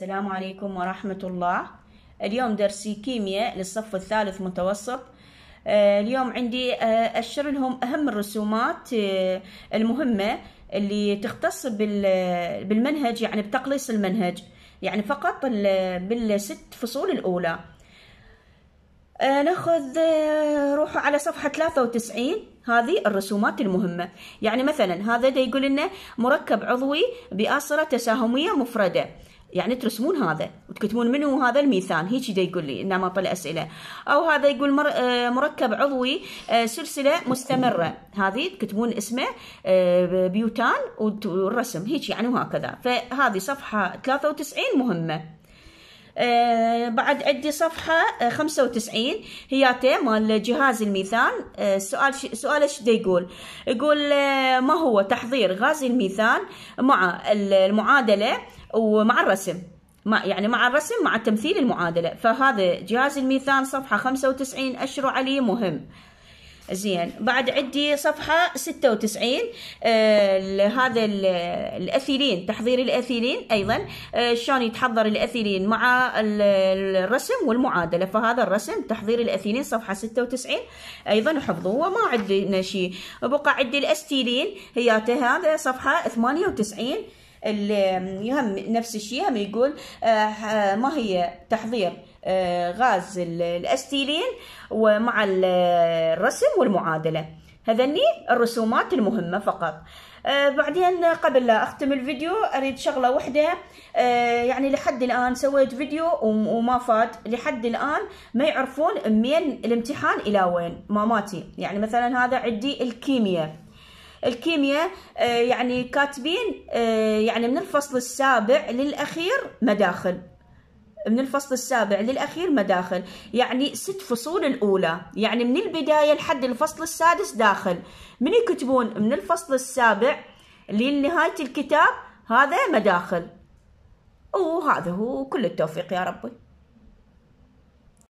السلام عليكم ورحمة الله اليوم درسي كيمياء للصف الثالث متوسط آه، اليوم عندي آه، أشر لهم أهم الرسومات آه، المهمة اللي تختص بالمنهج يعني بتقليص المنهج يعني فقط بالست فصول الأولى ناخذ روحوا على صفحة 93 هذه الرسومات المهمة يعني مثلا هذا دا يقول لنا مركب عضوي بأسرة تساهمية مفردة يعني ترسمون هذا وتكتبون منه هذا الميثان هيك دا يقول لي انما طلع اسئله او هذا يقول مر... آه، مركب عضوي آه، سلسله مستمره هذه تكتبون اسمه آه، بيوتان والرسم هيك يعني وهكذا فهذه صفحه 93 مهمه آه، بعد عندي صفحة آه، خمسة وتسعين هياتي مال جهاز الميثان السؤال آه، سؤاله شو يقول يقول ما هو تحضير غاز الميثان مع المعادلة ومع الرسم مع يعني مع الرسم مع تمثيل المعادلة فهذا جهاز الميثان صفحة خمسة وتسعين أشروا عليه مهم زين بعد عندي صفحة 96 آه هذا الأثيلين تحضير الأثيلين أيضا آه شلون يتحضر الأثيلين مع الرسم والمعادلة فهذا الرسم تحضير الأثيلين صفحة 96 أيضا حفظوه وما عندنا شيء بقى عندي الأستيلين هي هذا صفحة 98 يهم نفس الشيء هم يقول آه، ما هي تحضير آه، غاز الاستيلين ومع الرسم والمعادله هذني الرسومات المهمه فقط أه بعدين قبل لا اختم الفيديو اريد شغله واحده أه يعني لحد الان سويت فيديو وما فات لحد الان ما يعرفون من الامتحان الى وين ماماتي يعني مثلا هذا عندي الكيمياء الكيمياء آه، يعني كاتبين آه، يعني من الفصل السابع للأخير مداخل من الفصل السابع للأخير مداخل يعني ست فصول الأولى يعني من البداية لحد الفصل السادس داخل من يكتبون من الفصل السابع لنهاية الكتاب هذا مداخل وهذا هو كل التوفيق يا ربي